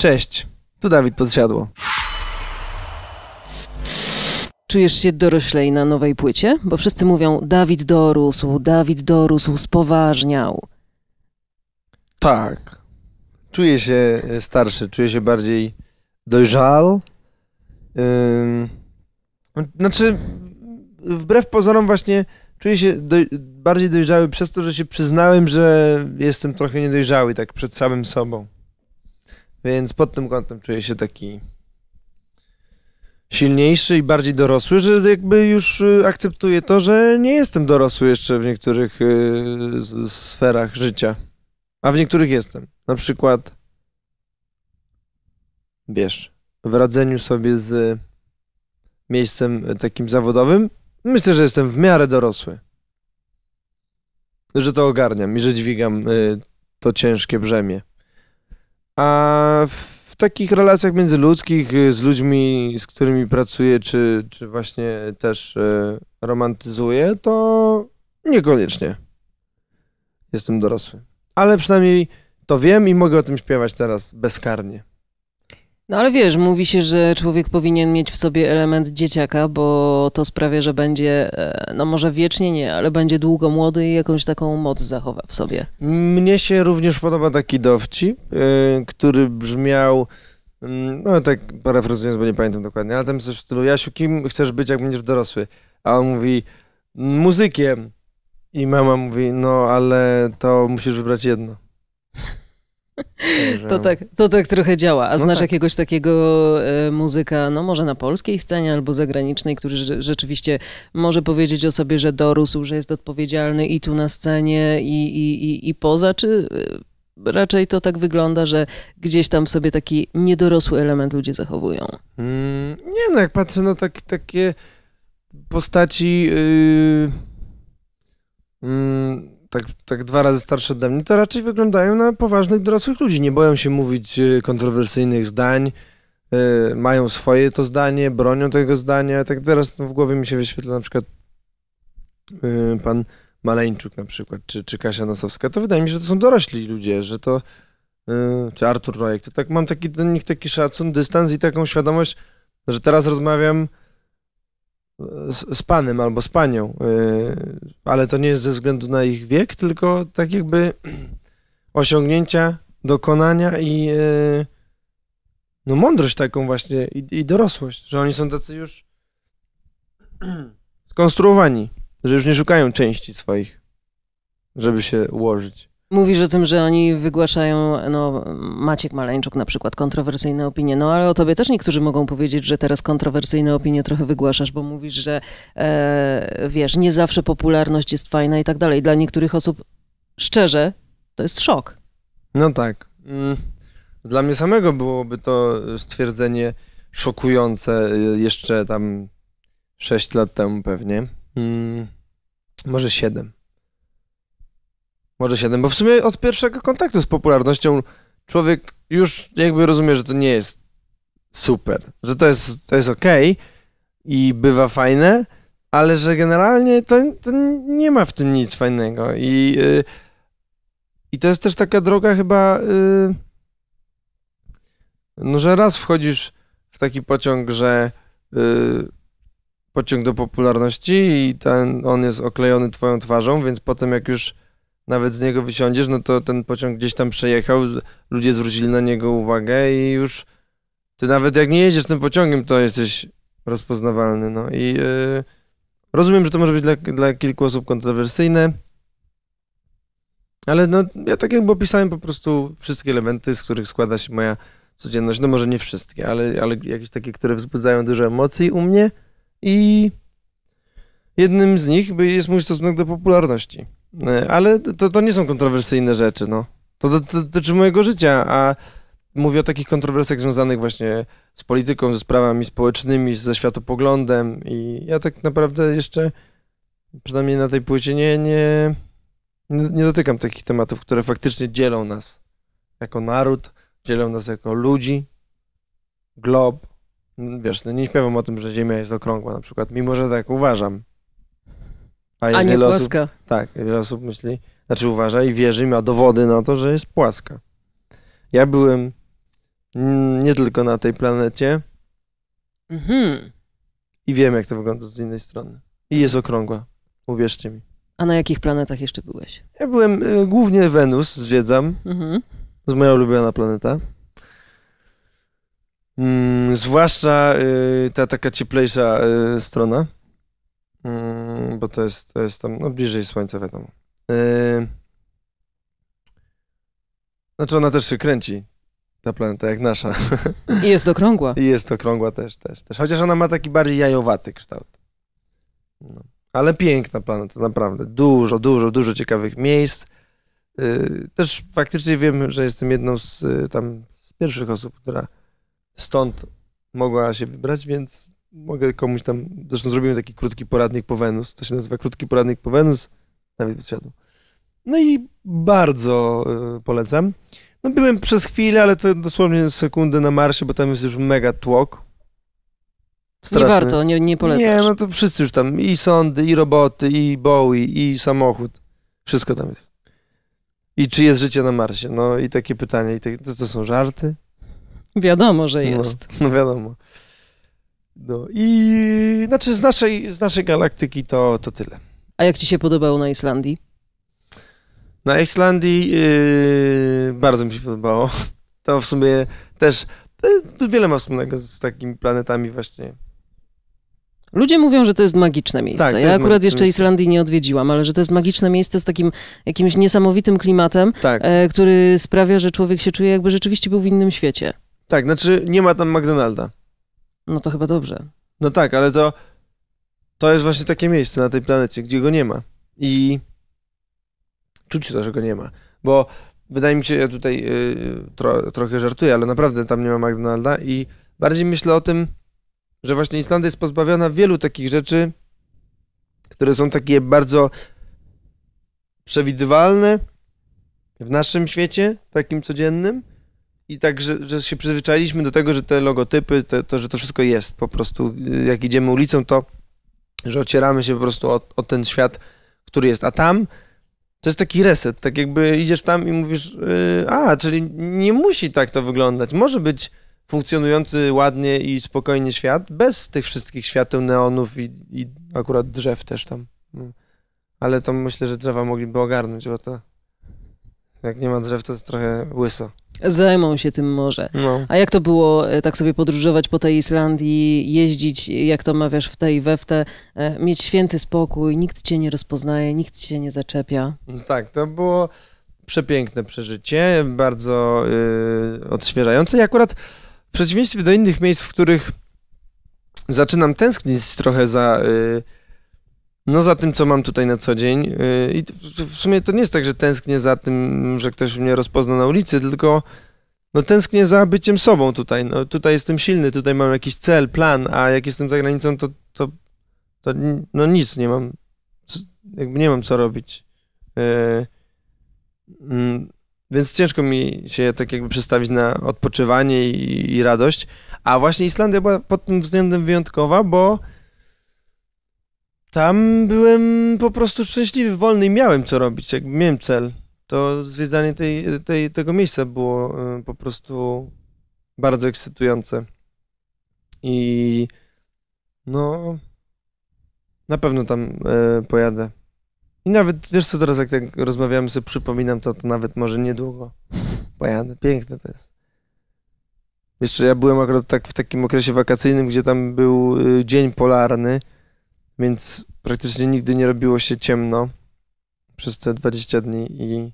Cześć, tu Dawid Podsiadło. Czujesz się doroślej na nowej płycie? Bo wszyscy mówią, Dawid dorósł, Dawid dorósł, spoważniał. Tak. Czuję się starszy, czuję się bardziej dojrzał. znaczy, wbrew pozorom właśnie czuję się bardziej dojrzały przez to, że się przyznałem, że jestem trochę niedojrzały tak przed samym sobą. Więc pod tym kątem czuję się taki silniejszy i bardziej dorosły, że jakby już y, akceptuję to, że nie jestem dorosły jeszcze w niektórych y, sferach życia. A w niektórych jestem. Na przykład, wiesz, w radzeniu sobie z miejscem y, takim zawodowym, myślę, że jestem w miarę dorosły. Że to ogarniam i że dźwigam to ciężkie brzemię. A w takich relacjach międzyludzkich y, z ludźmi, z którymi pracuję, czy, czy właśnie też y, romantyzuję, to niekoniecznie. Jestem dorosły. Ale przynajmniej to wiem i mogę o tym śpiewać teraz bezkarnie. No ale wiesz, mówi się, że człowiek powinien mieć w sobie element dzieciaka, bo to sprawia, że będzie, e, no może wiecznie nie, ale będzie długo młody i jakąś taką moc zachowa w sobie. Mnie się również podoba taki dowcip, yy, który brzmiał, mm, no tak parafrazując, bo nie pamiętam dokładnie, ale tam coś w stylu, Jasiu, kim chcesz być, jak będziesz dorosły? A on mówi, mm, muzykiem. I mama mówi, no ale to musisz wybrać jedno. To tak, to tak trochę działa. A no znasz tak. jakiegoś takiego e, muzyka, no może na polskiej scenie albo zagranicznej, który rzeczywiście może powiedzieć o sobie, że dorósł, że jest odpowiedzialny i tu na scenie, i, i, i, i poza, czy e, raczej to tak wygląda, że gdzieś tam sobie taki niedorosły element ludzie zachowują? Mm, nie no, jak patrzę na tak, takie postaci... Yy, yy, tak, tak dwa razy starsze ode mnie, to raczej wyglądają na poważnych, dorosłych ludzi. Nie boją się mówić e, kontrowersyjnych zdań, yy, mają swoje to zdanie, bronią tego zdania. Tak teraz no, w głowie mi się wyświetla na przykład yy, pan Maleńczuk na przykład, czy, czy Kasia Nosowska. To wydaje mi się, że to są dorośli ludzie, że to... Yy, czy Artur Rojek. To tak mam taki do nich taki szacun, dystans i taką świadomość, że teraz rozmawiam z, z panem albo z panią, y, ale to nie jest ze względu na ich wiek, tylko tak jakby osiągnięcia, dokonania i y, no mądrość taką właśnie i, i dorosłość, że oni są tacy już skonstruowani, że już nie szukają części swoich, żeby się ułożyć. Mówisz o tym, że oni wygłaszają, no Maciek Maleńczuk na przykład, kontrowersyjne opinie, no ale o tobie też niektórzy mogą powiedzieć, że teraz kontrowersyjne opinie trochę wygłaszasz, bo mówisz, że e, wiesz, nie zawsze popularność jest fajna i tak dalej. Dla niektórych osób, szczerze, to jest szok. No tak. Mm. Dla mnie samego byłoby to stwierdzenie szokujące e, jeszcze tam 6 lat temu pewnie. Mm. Może 7. Może 7, bo w sumie od pierwszego kontaktu z popularnością człowiek już jakby rozumie, że to nie jest super, że to jest, to jest okej okay i bywa fajne, ale że generalnie to, to, nie ma w tym nic fajnego i, yy, i to jest też taka droga chyba, yy, no że raz wchodzisz w taki pociąg, że yy, pociąg do popularności i ten, on jest oklejony twoją twarzą, więc potem jak już nawet z niego wysiądziesz, no to ten pociąg gdzieś tam przejechał, ludzie zwrócili na niego uwagę i już ty nawet jak nie jedziesz tym pociągiem, to jesteś rozpoznawalny, no i yy, rozumiem, że to może być dla, dla kilku osób kontrowersyjne, ale no, ja tak jakby opisałem po prostu wszystkie elementy, z których składa się moja codzienność, no może nie wszystkie, ale, ale jakieś takie, które wzbudzają dużo emocji u mnie i jednym z nich jest mój stosunek do popularności. E, ale to, to nie są kontrowersyjne rzeczy, no. To dotyczy mojego życia, a mówię o takich kontrowersjach związanych właśnie z polityką, ze sprawami społecznymi, ze światopoglądem i ja tak naprawdę jeszcze, przynajmniej na tej płycie, nie, nie, nie dotykam takich tematów, które faktycznie dzielą nas jako naród, dzielą nas jako ludzi, glob. Wiesz, no nie śpiewam o tym, że Ziemia jest okrągła na przykład, mimo że tak uważam. A, jest A nie płaska. Osób, tak, wiele osób myśli, znaczy uważa i wierzy, ma dowody na to, że jest płaska. Ja byłem nie tylko na tej planecie mhm. i wiem, jak to wygląda z innej strony. I jest okrągła, uwierzcie mi. A na jakich planetach jeszcze byłeś? Ja byłem y, głównie Wenus, zwiedzam. Mhm. To jest moja ulubiona planeta. Mm, zwłaszcza y, ta taka cieplejsza y, strona. Mm, bo to jest, to jest tam no, bliżej słońca, wiadomo. Y, znaczy ona też się kręci, ta planeta, jak nasza. I jest okrągła. I jest okrągła też, też, też. Chociaż ona ma taki bardziej jajowaty kształt. No. Ale piękna planeta, naprawdę. Dużo, dużo, dużo ciekawych miejsc. Y, też faktycznie wiem, że jestem jedną z, y, tam, z pierwszych osób, która stąd mogła się wybrać, więc mogę komuś tam, zresztą zrobimy taki krótki poradnik po Wenus, to się nazywa krótki poradnik po Wenus, nawet wyszedł. No i bardzo y, polecam. No byłem przez chwilę, ale to dosłownie sekundy na marsie, bo tam jest już mega tłok. Straszny. Nie warto, nie, nie Nie, no to wszyscy już tam, i sądy, i roboty, i Bowie, i samochód, wszystko tam jest. I czy jest życie na Marsie? No i takie pytania, i to, to są żarty? Wiadomo, że no, jest. No, no wiadomo. No i znaczy z naszej, z naszej galaktyki to, to tyle. A jak ci się podobało na Islandii? Na Islandii yy, bardzo mi się podobało. To w sumie też yy, wiele ma wspólnego z takimi planetami właśnie. Ludzie mówią, że to jest magiczne miejsce. Tak, jest ja akurat jeszcze miejsce. Islandii nie odwiedziłam, ale że to jest magiczne miejsce z takim jakimś niesamowitym klimatem, tak. e, który sprawia, że człowiek się czuje jakby rzeczywiście był w innym świecie. Tak, znaczy nie ma tam McDonalda. No to chyba dobrze. No tak, ale to, to jest właśnie takie miejsce na tej planecie, gdzie go nie ma. I czuć to, że go nie ma. Bo wydaje mi się, ja tutaj yy, tro, trochę żartuję, ale naprawdę tam nie ma McDonalda i bardziej myślę o tym, że właśnie Islandia jest pozbawiona wielu takich rzeczy, które są takie bardzo przewidywalne w naszym świecie, takim codziennym, i tak, że, że się przyzwyczailiśmy do tego, że te logotypy, te, to, że to wszystko jest po prostu. Y, jak idziemy ulicą, to że ocieramy się po prostu o, o ten świat, który jest. A tam to jest taki reset, tak jakby idziesz tam i mówisz, yy, a, czyli nie musi tak to wyglądać. Może być funkcjonujący ładnie i spokojnie świat, bez tych wszystkich świateł neonów i, i akurat drzew też tam. No. Ale to myślę, że drzewa mogliby ogarnąć, bo to jak nie ma drzew, to jest trochę łyso. Zajmą się tym może. No. A jak to było e, tak sobie podróżować po tej Islandii, jeździć, jak to mawiasz, w tej weftę, e, mieć święty spokój, nikt cię nie rozpoznaje, nikt cię nie zaczepia? No tak, to było przepiękne przeżycie, bardzo yy, odświeżające i akurat w przeciwieństwie do innych miejsc, w których zaczynam tęsknić trochę za... Yy, no za tym, co mam tutaj na co dzień. Y, I w sumie to nie jest tak, że tęsknię za tym, że ktoś mnie rozpozna na ulicy, tylko no tęsknię za byciem sobą tutaj. No, tutaj jestem silny, tutaj mam jakiś cel, plan, a jak jestem za granicą, to, to, to no nic, nie mam, jakby nie mam co robić. Y, mm, więc ciężko mi się tak jakby przestawić na odpoczywanie i, i radość. A właśnie Islandia była pod tym względem wyjątkowa, bo tam byłem po prostu szczęśliwy, wolny i miałem co robić, jak miałem cel. To zwiedzanie tej, tej, tego miejsca było y, po prostu bardzo ekscytujące. I no, na pewno tam y, pojadę. I nawet, wiesz co, teraz jak tak rozmawiamy sobie, przypominam to, to nawet może niedługo pojadę. Piękne to jest. Jeszcze ja byłem akurat tak w takim okresie wakacyjnym, gdzie tam był y, dzień polarny więc praktycznie nigdy nie robiło się ciemno przez te 20 dni i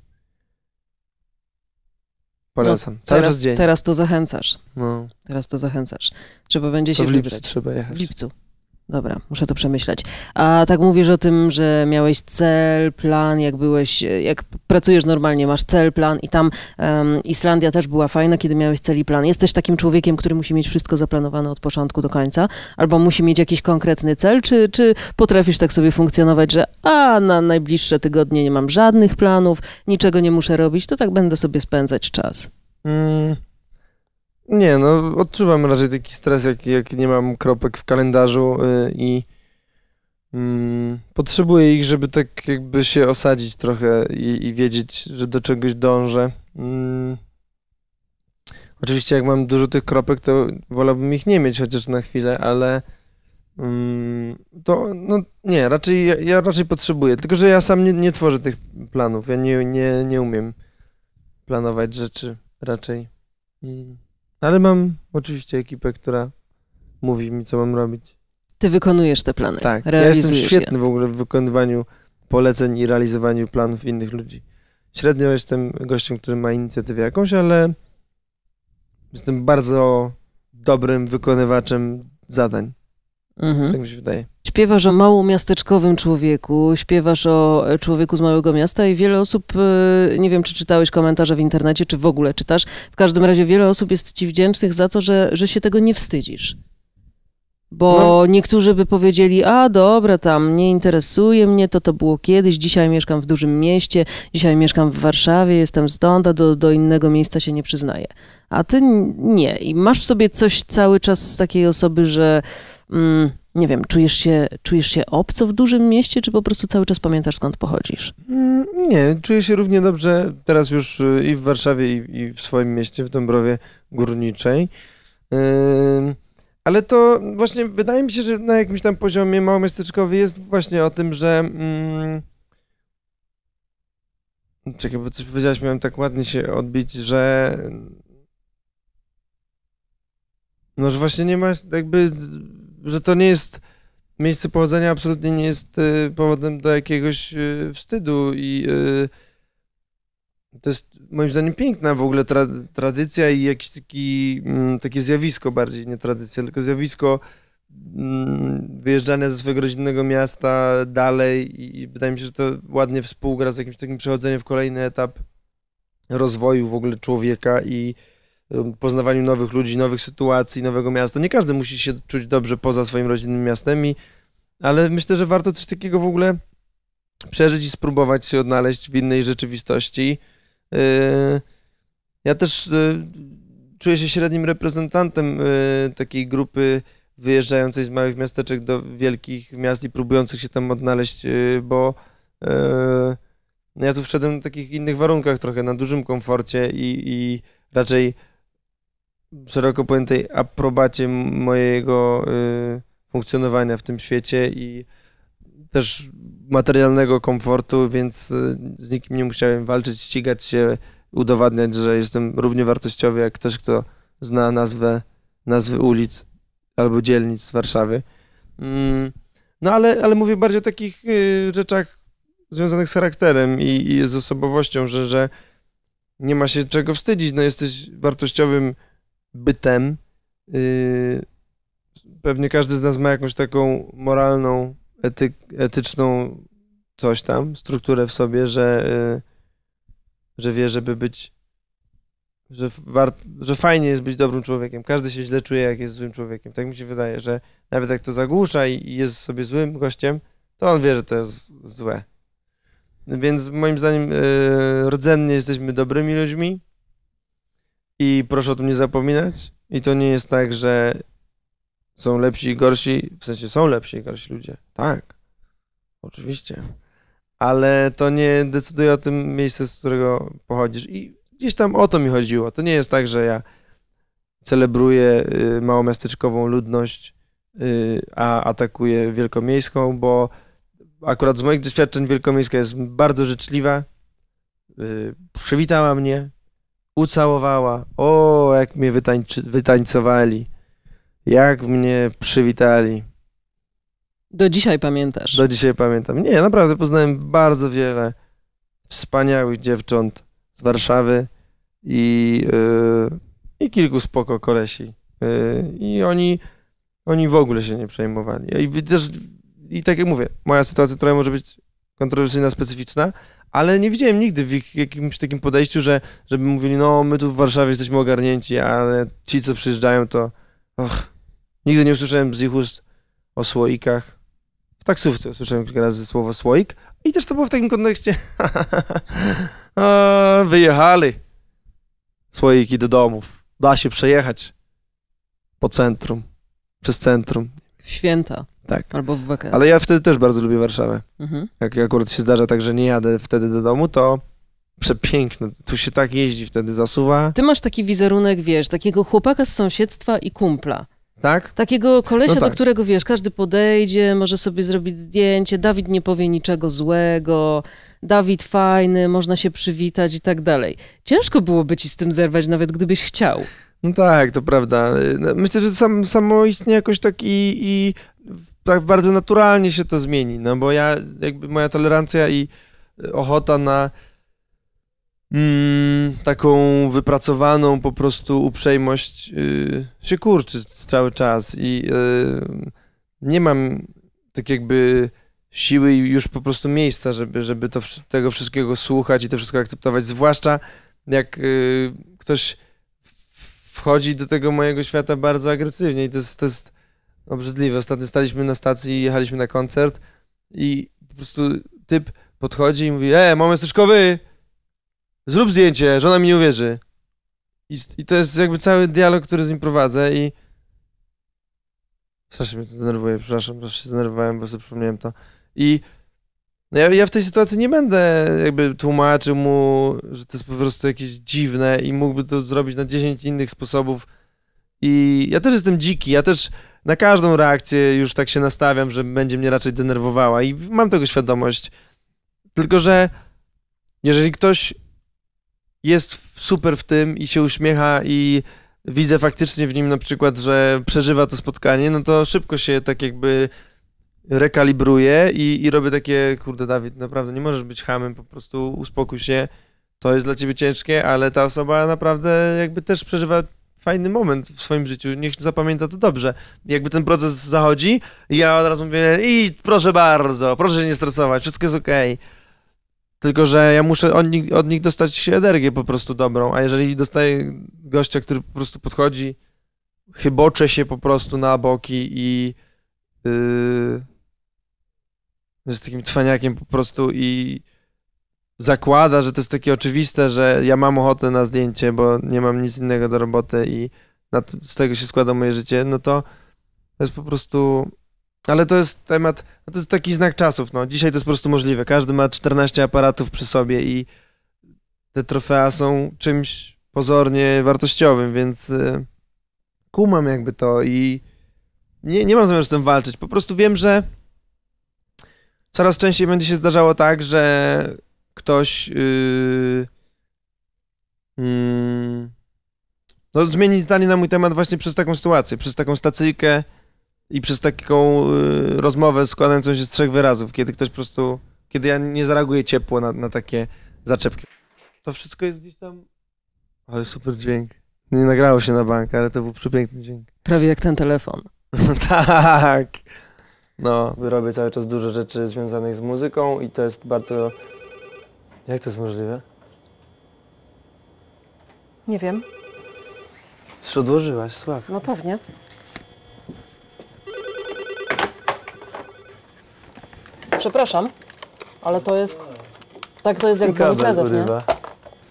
polecam. No, Cały teraz, czas dzień. Teraz to zachęcasz. No. Teraz to zachęcasz. Trzeba będzie to się w lipcu wybrać. trzeba jechać. W lipcu. Dobra, muszę to przemyśleć. A tak mówisz o tym, że miałeś cel, plan, jak byłeś, jak pracujesz normalnie, masz cel, plan i tam um, Islandia też była fajna, kiedy miałeś cel i plan. Jesteś takim człowiekiem, który musi mieć wszystko zaplanowane od początku do końca, albo musi mieć jakiś konkretny cel, czy, czy potrafisz tak sobie funkcjonować, że a na najbliższe tygodnie nie mam żadnych planów, niczego nie muszę robić, to tak będę sobie spędzać czas. Mm, nie, no odczuwam raczej taki stres, jak, jak nie mam kropek w kalendarzu y, i mm, potrzebuję ich, żeby tak jakby się osadzić trochę i, i wiedzieć, że do czegoś dążę. Mm. Oczywiście jak mam dużo tych kropek, to wolałbym ich nie mieć chociaż na chwilę, ale mm, to no nie, raczej ja, ja, raczej potrzebuję, tylko że ja sam nie, nie tworzę tych planów, ja nie, nie, nie umiem planować rzeczy raczej. Ale mam oczywiście ekipę, która mówi mi, co mam robić. Ty wykonujesz te plany. Tak, ja jestem świetny je. w ogóle w wykonywaniu poleceń i realizowaniu planów innych ludzi. Średnio jestem gościem, który ma inicjatywę jakąś, ale jestem bardzo dobrym wykonywaczem zadań. Mhm. Tak mi się wydaje. Śpiewasz o mało miasteczkowym człowieku, śpiewasz o e, człowieku z małego miasta i wiele osób, e, nie wiem czy czytałeś komentarze w internecie, czy w ogóle czytasz, w każdym razie wiele osób jest ci wdzięcznych za to, że, że się tego nie wstydzisz. Bo no. niektórzy by powiedzieli, a dobra, tam nie interesuje mnie, to to było kiedyś, dzisiaj mieszkam w dużym mieście, dzisiaj mieszkam w Warszawie, jestem stąd, a do, do innego miejsca się nie przyznaję. A ty nie. I masz w sobie coś cały czas z takiej osoby, że... Mm, nie wiem, czujesz się, czujesz się obco w dużym mieście, czy po prostu cały czas pamiętasz skąd pochodzisz? Mm, nie, czuję się równie dobrze teraz już y, i w Warszawie, i, i w swoim mieście, w Dąbrowie Górniczej. ale to właśnie wydaje mi się, że na jakimś tam poziomie małomiasteczkowy jest właśnie o tym, że. Mm, czekaj, bo coś powiedziałaś, miałem tak ładnie się odbić, że. No, że właśnie nie ma, jakby że to nie jest miejsce pochodzenia absolutnie nie jest y, powodem do jakiegoś y, wstydu i y, to jest moim zdaniem piękna w ogóle tra tradycja i jakieś taki, mm, takie zjawisko bardziej, nie tradycja, tylko zjawisko mm, wyjeżdżania ze swojego rodzinnego miasta dalej i, i wydaje mi się, że to ładnie współgra z jakimś takim przechodzeniem w kolejny etap rozwoju w ogóle człowieka i poznawaniu nowych ludzi, nowych sytuacji, nowego miasta. Nie każdy musi się czuć dobrze poza swoim rodzinnym miastem, i, ale myślę, że warto coś takiego w ogóle przeżyć i spróbować się odnaleźć w innej rzeczywistości. E, ja też e, czuję się średnim reprezentantem e, takiej grupy wyjeżdżającej z małych miasteczek do wielkich miast i próbujących się tam odnaleźć, bo no ja tu wszedłem w takich innych warunkach trochę, na dużym komforcie i, i raczej szeroko pojętej aprobacie mojego y, funkcjonowania w tym świecie i też materialnego komfortu, więc y, z nikim nie musiałem walczyć, ścigać się, udowadniać, że jestem równie wartościowy jak ktoś, kto zna nazwę, nazwy ulic albo dzielnic z Warszawy. Mm, no ale, ale mówię bardziej o takich y, rzeczach związanych z charakterem i, i z osobowością, że, że nie ma się czego wstydzić. No jesteś wartościowym bytem. Yy, pewnie każdy z nas ma jakąś taką moralną, ety, etyczną coś tam, strukturę w sobie, że, yy, że wie, żeby być, że, wart, że fajnie jest być dobrym człowiekiem. Każdy się źle czuje, jak jest złym człowiekiem. Tak mi się wydaje, że nawet jak to zagłusza i jest sobie złym gościem, to on wie, że to jest złe. Więc moim zdaniem yy, rdzennie jesteśmy dobrymi ludźmi, i proszę o tym nie zapominać. I to nie jest tak, że są lepsi i gorsi, w sensie są lepsi i gorsi ludzie. Tak, oczywiście. Ale to nie decyduje o tym miejscu, z którego pochodzisz. I gdzieś tam o to mi chodziło. To nie jest tak, że ja celebruję y, małomiasteczkową ludność, y, a atakuję wielkomiejską, bo akurat z moich doświadczeń wielkomiejska jest bardzo życzliwa. Y, przywitała mnie, ucałowała. O, jak mnie wytańczy, wytańcowali. Jak mnie przywitali. Do dzisiaj pamiętasz. Do dzisiaj pamiętam. Nie, naprawdę poznałem bardzo wiele wspaniałych dziewcząt z Warszawy i, yy, i kilku spoko kolesi. Yy, I oni, oni w ogóle się nie przejmowali. I, też, I tak jak mówię, moja sytuacja trochę może być kontrowersyjna, specyficzna, ale nie widziałem nigdy w ich jakimś takim podejściu, że żeby mówili, no my tu w Warszawie jesteśmy ogarnięci, ale ci, co przyjeżdżają, to och, nigdy nie usłyszałem z ich ust o słoikach. W taksówce usłyszałem kilka razy słowo słoik i też to było w takim kontekście wyjechali słoiki do domów. Da się przejechać po centrum, przez centrum. Święta. Tak. Albo w wakacje. Ale ja wtedy też bardzo lubię Warszawę. Mhm. Jak akurat się zdarza tak, że nie jadę wtedy do domu, to przepiękne. Tu się tak jeździ wtedy, zasuwa. Ty masz taki wizerunek, wiesz, takiego chłopaka z sąsiedztwa i kumpla. Tak? Takiego kolesia, no tak. do którego wiesz, każdy podejdzie, może sobie zrobić zdjęcie, Dawid nie powie niczego złego, Dawid fajny, można się przywitać i tak dalej. Ciężko byłoby ci z tym zerwać, nawet gdybyś chciał. No tak, to prawda. No, myślę, że sam, istnieje jakoś tak i, i tak bardzo naturalnie się to zmieni, no bo ja, jakby moja tolerancja i ochota na mm, taką wypracowaną po prostu uprzejmość y, się kurczy cały czas i y, nie mam tak jakby siły i już po prostu miejsca, żeby, żeby to, tego wszystkiego słuchać i to wszystko akceptować, zwłaszcza jak y, ktoś wchodzi do tego mojego świata bardzo agresywnie i to jest, to jest obrzydliwe. Ostatnio staliśmy na stacji, jechaliśmy na koncert i po prostu typ podchodzi i mówi, e, mamy styczkowy, zrób zdjęcie, żona mi nie uwierzy. I, I, to jest jakby cały dialog, który z nim prowadzę i... Strasznie mnie to denerwuje, przepraszam, że się zdenerwowałem, bo prostu przypomniałem to. I no ja, ja, w tej sytuacji nie będę jakby tłumaczył mu, że to jest po prostu jakieś dziwne i mógłby to zrobić na 10 innych sposobów, i ja też jestem dziki, ja też na każdą reakcję już tak się nastawiam, że będzie mnie raczej denerwowała i mam tego świadomość. Tylko, że jeżeli ktoś jest super w tym i się uśmiecha i widzę faktycznie w nim na przykład, że przeżywa to spotkanie, no to szybko się tak jakby rekalibruję i, i robię takie, kurde Dawid, naprawdę nie możesz być hamem, po prostu uspokój się, to jest dla ciebie ciężkie, ale ta osoba naprawdę jakby też przeżywa fajny moment w swoim życiu, niech zapamięta to dobrze. Jakby ten proces zachodzi, ja od razu mówię i proszę bardzo, proszę się nie stresować, wszystko jest okej. Okay. Tylko, że ja muszę od nich, od nich dostać energię po prostu dobrą, a jeżeli dostaję gościa, który po prostu podchodzi, chybocze się po prostu na boki i yy, z takim cwaniakiem po prostu i zakłada, że to jest takie oczywiste, że ja mam ochotę na zdjęcie, bo nie mam nic innego do roboty i z tego się składa moje życie, no to to jest po prostu... Ale to jest temat, no to jest taki znak czasów, no. Dzisiaj to jest po prostu możliwe. Każdy ma 14 aparatów przy sobie i te trofea są czymś pozornie wartościowym, więc y, kumam jakby to i nie, nie mam zamiaru z tym walczyć. Po prostu wiem, że coraz częściej będzie się zdarzało tak, że ktoś. Yy, mm, no, zmieni zdanie na mój temat właśnie przez taką sytuację, przez taką stacyjkę i przez taką yy, rozmowę składającą się z trzech wyrazów, kiedy ktoś po prostu. Kiedy ja nie zareaguję ciepło na, na takie zaczepki. To wszystko jest gdzieś tam. Ale super dźwięk. Nie nagrało się na bank, ale to był przepiękny dźwięk. Prawie jak ten telefon. No tak. No. Robię cały czas dużo rzeczy związanych z muzyką i to jest bardzo jak to jest możliwe? Nie wiem. Już odłożyłaś, Sław. No pewnie. Przepraszam, ale to jest... Tak to jest jak dzwoni prezes, nie?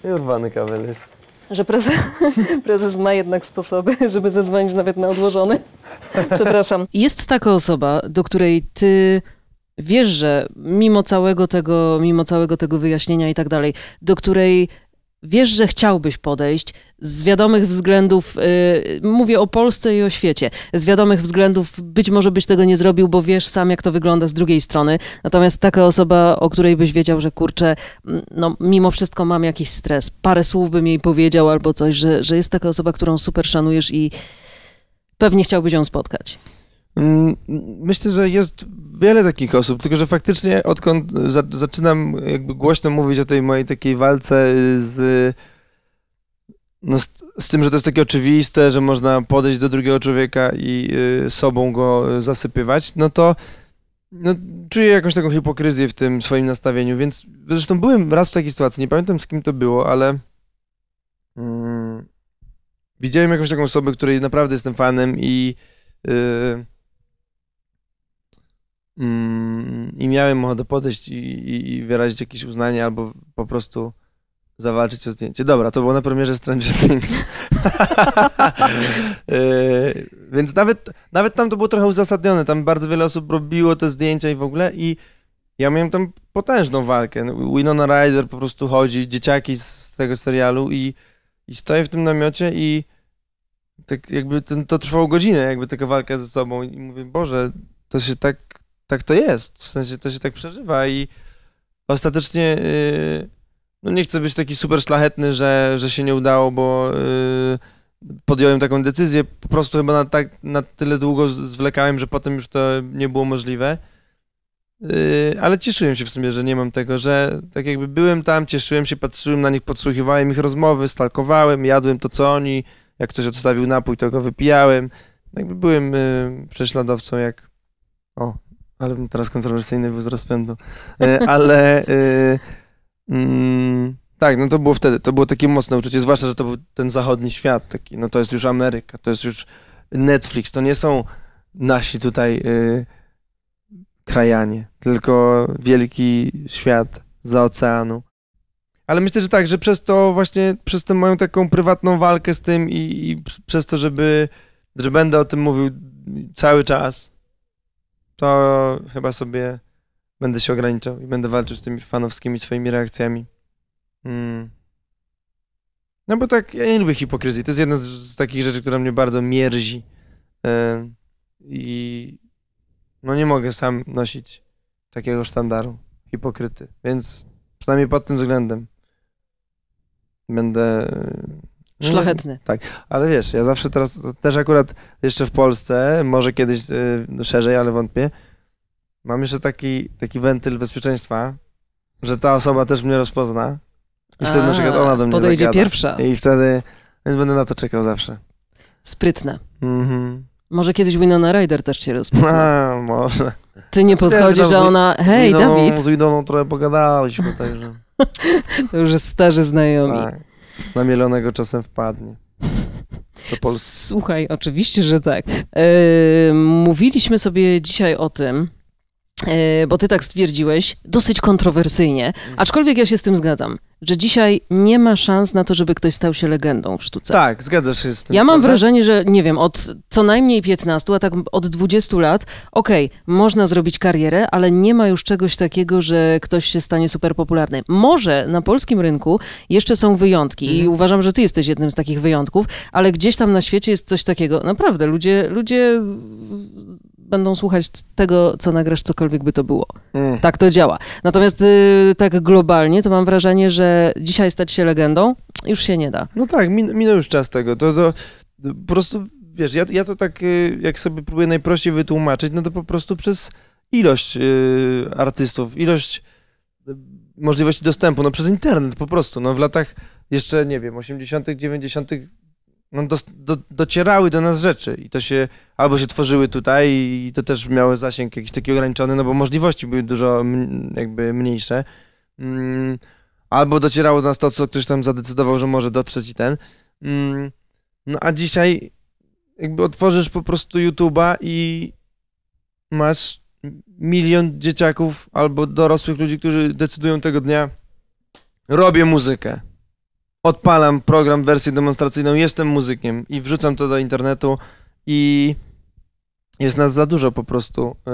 I urwany kabel jest. Że prezes, prezes ma jednak sposoby, żeby zadzwonić nawet na odłożony. Przepraszam. Jest taka osoba, do której ty wiesz, że mimo całego tego, mimo całego tego wyjaśnienia i tak dalej, do której wiesz, że chciałbyś podejść z wiadomych względów, y, mówię o Polsce i o świecie, z wiadomych względów być może byś tego nie zrobił, bo wiesz sam, jak to wygląda z drugiej strony. Natomiast taka osoba, o której byś wiedział, że kurczę, no mimo wszystko mam jakiś stres, parę słów bym jej powiedział albo coś, że, że jest taka osoba, którą super szanujesz i pewnie chciałbyś ją spotkać. Mm, myślę, że jest wiele takich osób, tylko że faktycznie odkąd za, zaczynam jakby głośno mówić o tej mojej takiej walce y, z, no z, z, tym, że to jest takie oczywiste, że można podejść do drugiego człowieka i y, sobą go zasypywać, no to no, czuję jakąś taką hipokryzję w tym swoim nastawieniu, więc zresztą byłem raz w takiej sytuacji, nie pamiętam z kim to było, ale y, widziałem jakąś taką osobę, której naprawdę jestem fanem i y, Mm, i miałem ochotę podejść i, i, i, wyrazić jakieś uznanie albo po prostu zawalczyć o zdjęcie. Dobra, to było na premierze Stranger Things. yy, więc nawet, nawet tam to było trochę uzasadnione, tam bardzo wiele osób robiło te zdjęcia i w ogóle i ja miałem tam potężną walkę. No, Winona Ryder po prostu chodzi, dzieciaki z tego serialu i, i stoję w tym namiocie i tak jakby ten, to trwało godzinę, jakby taka walka ze sobą i mówię, Boże, to się tak tak to jest. W sensie to się tak przeżywa i ostatecznie y, no nie chcę być taki super szlachetny, że, że się nie udało, bo y, podjąłem taką decyzję. Po prostu chyba na, tak, na tyle długo zwlekałem, że potem już to nie było możliwe. Y, ale cieszyłem się w sumie, że nie mam tego, że tak jakby byłem tam, cieszyłem się, patrzyłem na nich, podsłuchiwałem ich rozmowy, stalkowałem, jadłem to, co oni. Jak ktoś odstawił napój, to go wypijałem. Jakby byłem prześladowcą, jak. O, ale teraz kontrowersyjny był z rozpędu. E, ale e, mm, tak, no to było wtedy, to było takie mocne uczucie, zwłaszcza, że to był ten zachodni świat taki, no to jest już Ameryka, to jest już Netflix, to nie są nasi tutaj y, krajanie, tylko wielki świat za oceanu. Ale myślę, że tak, że przez to właśnie, przez tę moją taką prywatną walkę z tym i, i przez to, żeby, że będę o tym mówił cały czas, to chyba sobie będę się ograniczał i będę walczył z tymi fanowskimi swoimi reakcjami. Hmm. No bo tak, ja nie lubię hipokryzji. To jest jedna z, z takich rzeczy, która mnie bardzo mierzi. Yy, I no nie mogę sam nosić takiego sztandaru hipokryty. Więc przynajmniej pod tym względem będę no, Szlachetny. tak, ale wiesz, ja zawsze teraz, też akurat jeszcze w Polsce, może kiedyś y, szerzej, ale wątpię, mam jeszcze taki, taki wentyl bezpieczeństwa, że ta osoba też mnie rozpozna i wtedy A, na przykład ona do mnie Podejdzie zagada. pierwsza. I wtedy, więc będę na to czekał zawsze. Sprytne. Mhm. Może kiedyś Winona Ryder też cię rozpozna. A, może. Ty nie podchodzisz, że ona, hej, z Widoną, Dawid. Z Widoną trochę pogadaliśmy, także... to już jest starzy znajomi. Tak. Na mielonego czasem wpadnie. Słuchaj, oczywiście, że tak. E, mówiliśmy sobie dzisiaj o tym, e, bo ty tak stwierdziłeś, dosyć kontrowersyjnie, mhm. aczkolwiek ja się z tym zgadzam że dzisiaj nie ma szans na to, żeby ktoś stał się legendą w sztuce. Tak, zgadzasz się z tym. Ja mam prawda? wrażenie, że nie wiem, od co najmniej 15, a tak od 20 lat, okej, okay, można zrobić karierę, ale nie ma już czegoś takiego, że ktoś się stanie super popularny. Może na polskim rynku jeszcze są wyjątki mhm. i uważam, że ty jesteś jednym z takich wyjątków, ale gdzieś tam na świecie jest coś takiego. Naprawdę, ludzie, ludzie będą słuchać tego, co nagrasz, cokolwiek by to było. Mm. Tak to działa. Natomiast y, tak globalnie, to mam wrażenie, że dzisiaj stać się legendą już się nie da. No tak, min, minął już czas tego. To, to, to po prostu, wiesz, ja, ja to tak, y, jak sobie próbuję najprościej wytłumaczyć, no to po prostu przez ilość y, artystów, ilość y, możliwości dostępu, no przez internet po prostu, no w latach jeszcze, nie wiem, 80., 90., no, do, do, docierały do nas rzeczy i to się albo się tworzyły tutaj i to też miały zasięg jakiś taki ograniczony, no bo możliwości były dużo jakby mniejsze. Mm, albo docierało do nas to, co ktoś tam zadecydował, że może dotrzeć i ten. Mm, no a dzisiaj jakby otworzysz po prostu YouTube'a i masz milion dzieciaków albo dorosłych ludzi, którzy decydują tego dnia, robię muzykę odpalam program wersję wersji demonstracyjną, jestem muzykiem i wrzucam to do internetu i jest nas za dużo po prostu. Y,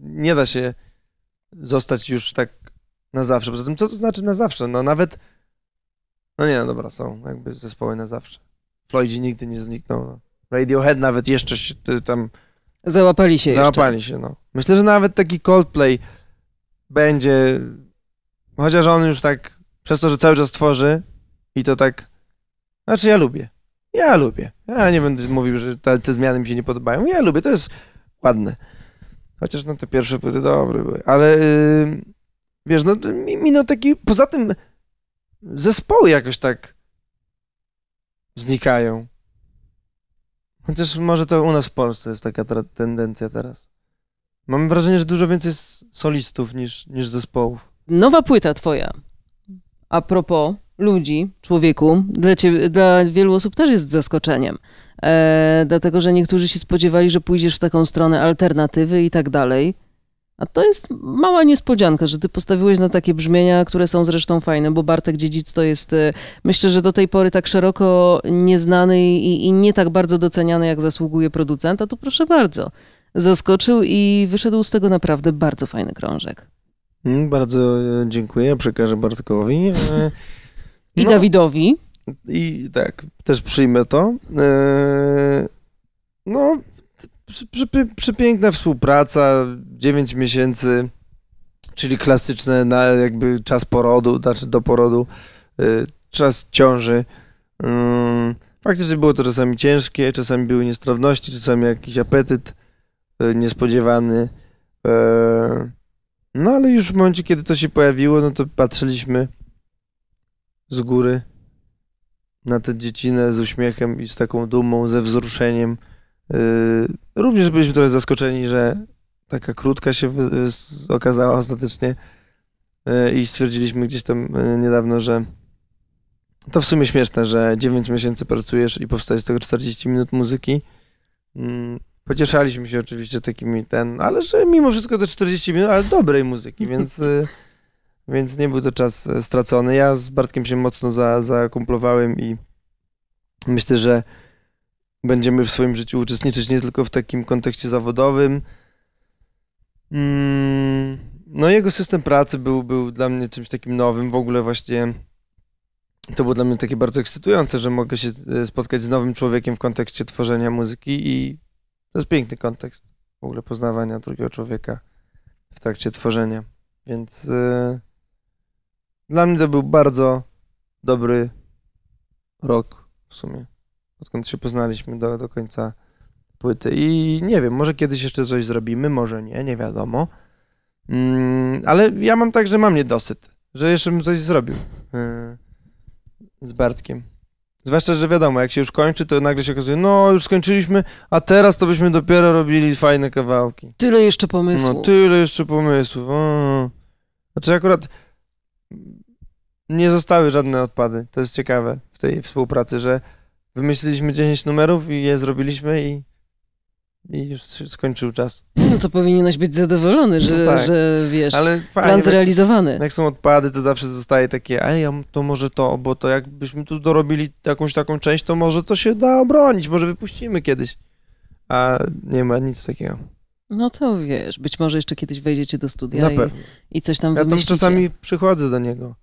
nie da się zostać już tak na zawsze. Poza tym, co to znaczy na zawsze? No nawet, no nie, no dobra, są jakby zespoły na zawsze. Floydzi nigdy nie zniknął. No. Radiohead nawet jeszcze się tam... Załapali się Załapali jeszcze. się, no. Myślę, że nawet taki Coldplay będzie, chociaż on już tak, przez to, że cały czas tworzy, i to tak. Znaczy, ja lubię. Ja lubię. Ja nie będę mówił, że te, te zmiany mi się nie podobają. Ja lubię, to jest ładne. Chociaż no te pierwsze płyty dobre były. Ale yy, wiesz, no minął taki... Poza tym zespoły jakoś tak znikają. Chociaż może to u nas w Polsce jest taka tra- tendencja teraz. Mam wrażenie, że dużo więcej jest solistów niż, niż zespołów. Nowa płyta twoja. A propos ludzi, człowieku, dla, ciebie, dla wielu osób też jest zaskoczeniem. E, dlatego, że niektórzy się spodziewali, że pójdziesz w taką stronę alternatywy i tak dalej. A to jest mała niespodzianka, że ty postawiłeś na takie brzmienia, które są zresztą fajne, bo Bartek Dziedzic to jest, e, myślę, że do tej pory tak szeroko nieznany i, i nie tak bardzo doceniany, jak zasługuje producent, a to proszę bardzo. Zaskoczył i wyszedł z tego naprawdę bardzo fajny krążek. Mm, bardzo e, dziękuję, przekażę Bartkowi. E, i no, Dawidowi. I tak, też przyjmę to. Eee, no, przepiękna współpraca, 9 miesięcy, czyli klasyczne na jakby czas porodu, znaczy do porodu, eee, czas ciąży. Eee, faktycznie było to czasami ciężkie, czasami były niestrawności, czasami jakiś apetyt eee, niespodziewany. Eee, no ale już w momencie, kiedy to się pojawiło, no to patrzyliśmy z góry na tę dziecinę z uśmiechem i z taką dumą, ze wzruszeniem. Yy, również byliśmy trochę zaskoczeni, że taka krótka się okazała ostatecznie yy, i stwierdziliśmy gdzieś tam yy, niedawno, że to w sumie śmieszne, że 9 miesięcy pracujesz i powstaje z tego 40 minut muzyki. Mm, pocieszaliśmy się oczywiście takimi ten, ale że mimo wszystko te 40 minut, ale dobrej muzyki, więc więc nie był to czas e, stracony. Ja z Bartkiem się mocno za, i myślę, że będziemy w swoim życiu uczestniczyć nie tylko w takim kontekście zawodowym. Mm, no jego system pracy był, był dla mnie czymś takim nowym. W ogóle właśnie to było dla mnie takie bardzo ekscytujące, że mogę się e, spotkać z nowym człowiekiem w kontekście tworzenia muzyki i to jest piękny kontekst w ogóle poznawania drugiego człowieka w trakcie tworzenia. Więc... Yy... Dla mnie to był bardzo dobry rok w sumie. Odkąd się poznaliśmy do, do końca płyty. I nie wiem, może kiedyś jeszcze coś zrobimy, może nie, nie wiadomo. Mm, ale ja mam tak, że mam niedosyt, że jeszcze bym coś zrobił yy, z Bartkiem. Zwłaszcza, że wiadomo, jak się już kończy, to nagle się okazuje, no już skończyliśmy, a teraz to byśmy dopiero robili fajne kawałki. Tyle jeszcze pomysłów. No, tyle jeszcze pomysłów. O. Znaczy akurat nie zostały żadne odpady. To jest ciekawe w tej współpracy, że wymyśliliśmy 10 numerów i je zrobiliśmy i, i już skończył czas. No to powinieneś być zadowolony, że, no tak. że wiesz, Ale fajnie, plan zrealizowany. Jak, jak, są odpady, to zawsze zostaje takie, A ja to może to, bo to jakbyśmy tu dorobili jakąś taką część, to może to się da obronić, może wypuścimy kiedyś. A nie ma nic takiego. No to wiesz, być może jeszcze kiedyś wejdziecie do studia i, i, coś tam ja wymyślicie. Ja tam czasami przychodzę do niego,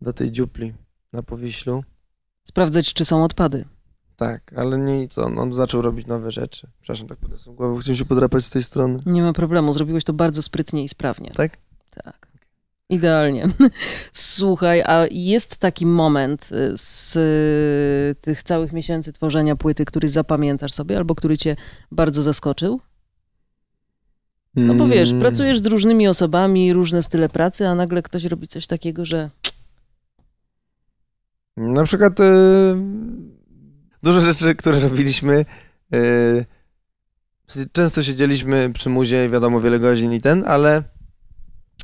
do tej dziupli na Powiślu. Sprawdzać, czy są odpady. Tak, ale nie co, on, on zaczął robić nowe rzeczy. Przepraszam, tak podniosłem głowę, chciałem się podrapać z tej strony. Nie ma problemu, zrobiłeś to bardzo sprytnie i sprawnie. Tak? Tak. Idealnie. Słuchaj, a jest taki moment y, z y, tych całych miesięcy tworzenia płyty, który zapamiętasz sobie albo który cię bardzo zaskoczył? No bo wiesz, mm. pracujesz z różnymi osobami, różne style pracy, a nagle ktoś robi coś takiego, że. Na przykład y, dużo rzeczy, które robiliśmy. Y, często siedzieliśmy przy muzie, wiadomo, wiele godzin i ten, ale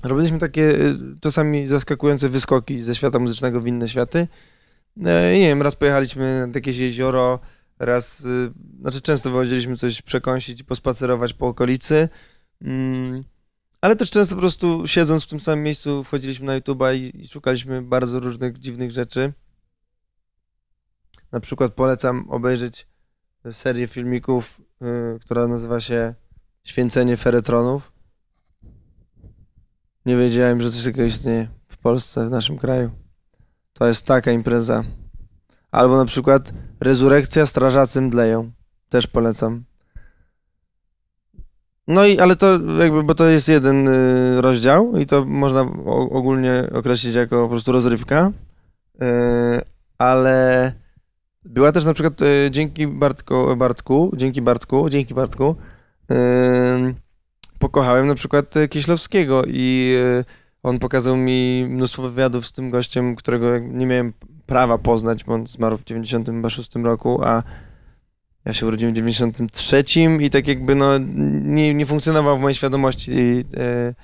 robiliśmy takie y, czasami zaskakujące wyskoki ze świata muzycznego w inne światy. No nie wiem, raz pojechaliśmy na jakieś jezioro, raz, znaczy często wychodziliśmy coś przekąsić i pospacerować po okolicy. Mm. ale też często po prostu siedząc w tym samym miejscu wchodziliśmy na YouTube'a i, i szukaliśmy bardzo różnych dziwnych rzeczy. Na przykład polecam obejrzeć serię filmików, y, która nazywa się Święcenie Feretronów. Nie wiedziałem, że coś takiego istnieje w Polsce, w naszym kraju. To jest taka impreza. Albo na przykład Rezurekcja Strażacy Mdleją. Też polecam. No i, ale to jakby, bo to jest jeden y, rozdział i to można ogólnie określić jako po prostu rozrywka, y, ale była też na przykład y, dzięki Bartko, Bartku, dzięki Bartku, dzięki Bartku, pokochałem na przykład Kieślowskiego i on pokazał mi mnóstwo wywiadów z tym gościem, którego nie miałem prawa poznać, bo on zmarł w 96 roku, a ja się urodziłem w 93 i tak jakby no, nie, nie funkcjonował w mojej świadomości. E,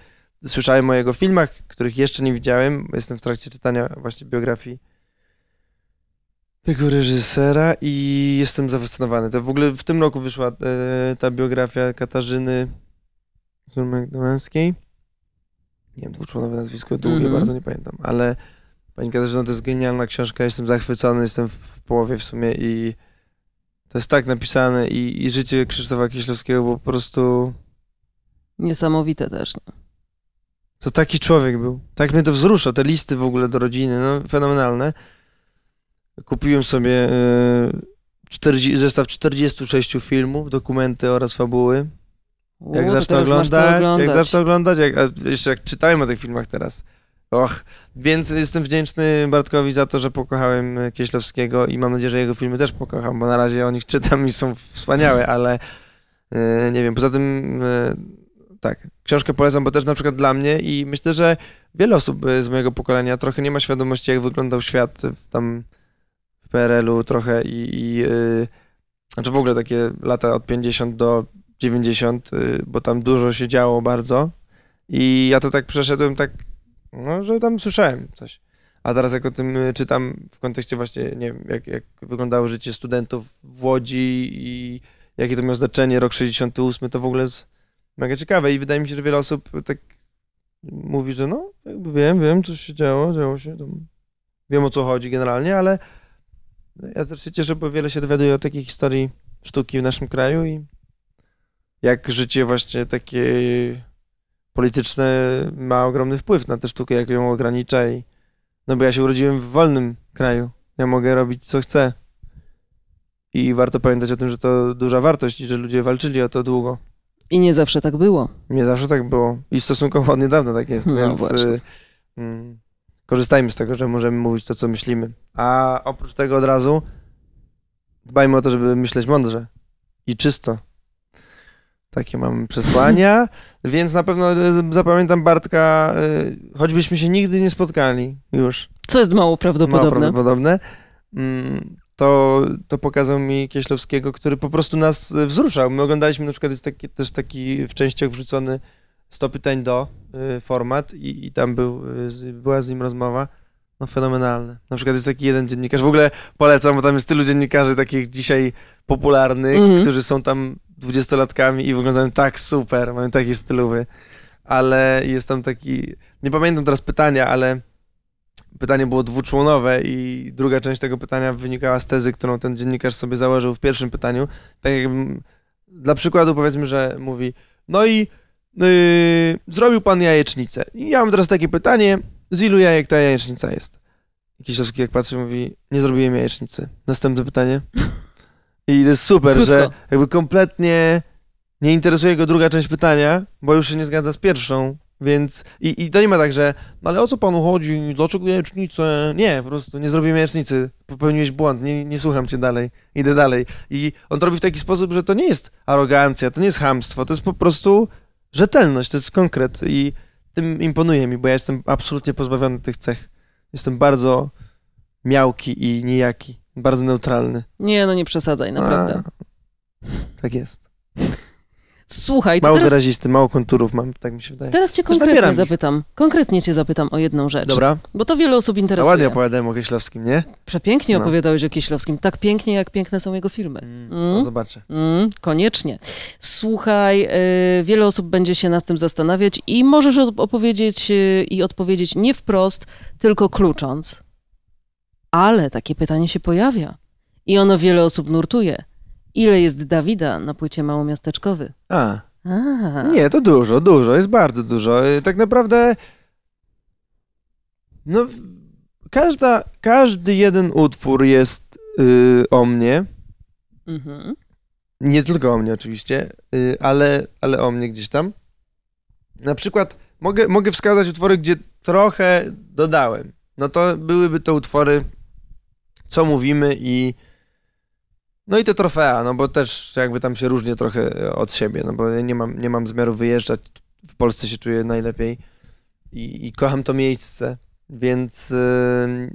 słyszałem o jego filmach, których jeszcze nie widziałem. Jestem w trakcie czytania właśnie biografii tego reżysera i jestem zafascynowany. To w ogóle w tym roku wyszła e, ta biografia Katarzyny Zurmagdowskiej. Nie wiem, dwuczłonowe nazwisko, długie, mm -hmm. bardzo nie pamiętam, ale Pani Katarzyna, to jest genialna książka, jestem zachwycony, jestem w połowie w sumie i to jest tak napisane i, i życie Krzysztofa Kieślowskiego było po prostu... Niesamowite też. No. To taki człowiek był. Tak mnie to wzrusza, te listy w ogóle do rodziny, no fenomenalne. Kupiłem sobie y, zestaw 46 filmów, dokumenty oraz fabuły. Jak o, zacznę oglądać, oglądać, jak zacznę oglądać, jak, jeszcze jak czytałem o tych filmach teraz. Och, więc jestem wdzięczny Bartkowi za to, że pokochałem Kieślowskiego i mam nadzieję, że jego filmy też pokocham, bo na razie o nich czytam i są wspaniałe, ale e, nie wiem, poza tym e, tak, książkę polecam, bo też na przykład dla mnie i myślę, że wiele osób e, z mojego pokolenia trochę nie ma świadomości, jak wyglądał świat w tam w PRL-u trochę i, i znaczy w ogóle takie lata od 50 do 90, bo tam dużo się działo bardzo i ja to tak przeszedłem tak no, że tam słyszałem coś. A teraz jak o tym y, czytam w kontekście właśnie, nie wiem, jak, jak wyglądało życie studentów w Łodzi i jakie to miało znaczenie rok 68, to w ogóle jest mega ciekawe i wydaje mi się, że wiele osób tak mówi, że no, jakby wiem, wiem, coś się działo, działo się, tam. wiem o co chodzi generalnie, ale ja też się cieszę, bo wiele się dowiaduję o takiej historii sztuki w naszym kraju i jak życie właśnie takiej polityczny ma ogromny wpływ na tę sztukę, jak ją ogranicza i no bo ja się urodziłem w wolnym kraju. Ja mogę robić co chcę. I warto pamiętać o tym, że to duża wartość i że ludzie walczyli o to długo. I nie zawsze tak było. Nie zawsze tak było. I stosunkowo od niedawna tak jest. No więc y, mm, korzystajmy z tego, że możemy mówić to, co myślimy. A oprócz tego od razu dbajmy o to, żeby myśleć mądrze i czysto. Takie mam przesłania, więc na pewno e, zapamiętam Bartka, e, choćbyśmy się nigdy nie spotkali już. Co jest mało prawdopodobne. Mało prawdopodobne. Mm, to, to pokazał mi Kieślowskiego, który po prostu nas e, wzruszał. My oglądaliśmy na przykład jest taki, też taki w częściach wrzucony 100 pytań do format i, i tam był, była z nim rozmowa. No fenomenalne. Na przykład jest taki jeden dziennikarz, w ogóle polecam, bo tam jest tylu dziennikarzy takich dzisiaj popularnych, mm -hmm. którzy są tam dwudziestolatkami i wyglądałem tak super, mają taki stylowy, ale jest tam taki, nie pamiętam teraz pytania, ale pytanie było dwuczłonowe i druga część tego pytania wynikała z tezy, którą ten dziennikarz sobie założył w pierwszym pytaniu. Tak jakbym, dla przykładu powiedzmy, że mówi, no i yy, zrobił pan jajecznicę. I ja mam teraz takie pytanie, z ilu jajek ta jajecznica jest? Kisiowski jak patrzy mówi, nie zrobiłem jajecznicy. Następne pytanie. I to jest super, Krótko. że jakby kompletnie nie interesuje go druga część pytania, bo już się nie zgadza z pierwszą, więc i, i to nie ma tak, że no ale o co panu chodzi, dlaczego jajecznicę? Nie, po prostu nie zrobię jajecznicy, popełniłeś błąd, nie, nie słucham cię dalej, idę dalej. I on to robi w taki sposób, że to nie jest arogancja, to nie jest hamstwo, to jest po prostu rzetelność, to jest konkret i tym imponuje mi, bo ja jestem absolutnie pozbawiony tych cech. Jestem bardzo miałki i nijaki. Bardzo neutralny. Nie, no nie przesadzaj, naprawdę. A, tak jest. Słuchaj, to mało teraz... wyrazisty, mało konturów mam, tak mi się wydaje. Teraz cię konkretnie zapytam. Konkretnie cię zapytam o jedną rzecz. Dobra. Bo to wiele osób interesuje. A ładnie opowiadałem o Kieślowskim, nie? Przepięknie no. opowiadałeś o Kieślowskim. Tak pięknie, jak piękne są jego filmy. Mm, mm. zobaczę. Mm, koniecznie. Słuchaj, y, wiele osób będzie się nad tym zastanawiać i możesz opowiedzieć y, i odpowiedzieć nie wprost, tylko klucząc. Ale takie pytanie się pojawia i ono wiele osób nurtuje. Ile jest Dawida na płycie małomiasteczkowy? A. A. Nie, to dużo, dużo, jest bardzo dużo. Y, tak naprawdę. No, każda, każdy jeden utwór jest yy, o mnie. Mhm. Nie tylko o mnie, oczywiście, yy, ale, ale o mnie gdzieś tam. Na przykład mogę, mogę wskazać utwory, gdzie trochę dodałem. No to byłyby to utwory co mówimy i no i te trofea, no bo też jakby tam się różnię trochę e, od siebie, no bo nie mam, nie mam zamiaru wyjeżdżać, w Polsce się czuję najlepiej i, i kocham to miejsce, więc yy,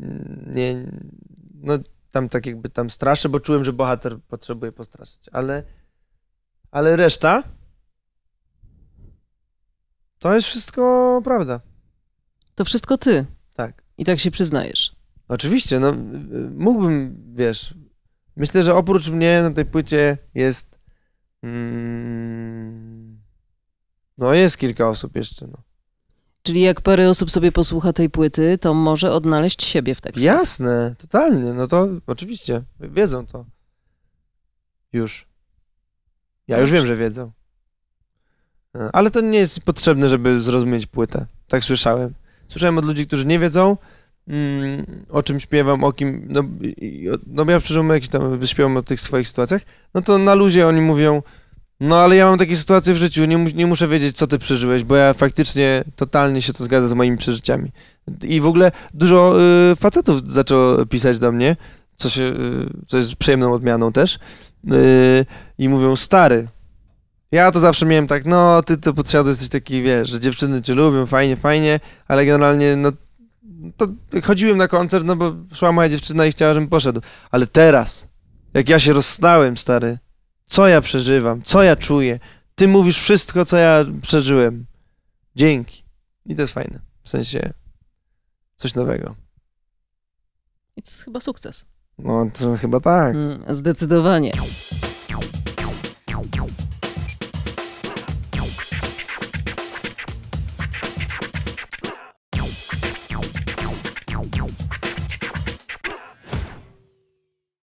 nie, no tam tak jakby tam straszę, bo czułem, że bohater potrzebuje postraszyć, ale, ale reszta to jest wszystko prawda. To wszystko ty. Tak. I tak się przyznajesz. Oczywiście, no mógłbym, wiesz, myślę, że oprócz mnie na tej płycie jest mm, no jest kilka osób jeszcze, no. Czyli jak parę osób sobie posłucha tej płyty, to może odnaleźć siebie w tekście. Jasne, totalnie, no to oczywiście, wiedzą to. Już. Ja już wiem, że wiedzą. E, ale to nie jest potrzebne, żeby zrozumieć płytę. Tak słyszałem. Słyszałem od ludzi, którzy nie wiedzą, Mm, o czym śpiewam, o kim, no, i, no ja przeżyłem jakieś tam, śpiewam o tych swoich sytuacjach, no to na luzie oni mówią, no ale ja mam takie sytuacje w życiu, nie, mu, nie muszę wiedzieć, co ty przeżyłeś, bo ja faktycznie totalnie się to zgadza z moimi przeżyciami. I w ogóle dużo y, facetów zaczęło pisać do mnie, co, się, y, co jest przyjemną odmianą też, y, i mówią, stary, ja to zawsze miałem tak, no ty to podsiadłeś, jesteś taki, wiesz, że dziewczyny cię lubią, fajnie, fajnie, ale generalnie, no to chodziłem na koncert, no bo szła moja dziewczyna i chciała, żebym poszedł. Ale teraz, jak ja się rozstałem, stary, co ja przeżywam, co ja czuję, ty mówisz wszystko, co ja przeżyłem. Dzięki. I to jest fajne. W sensie coś nowego. I to jest chyba sukces. No, to chyba tak. Mm, zdecydowanie.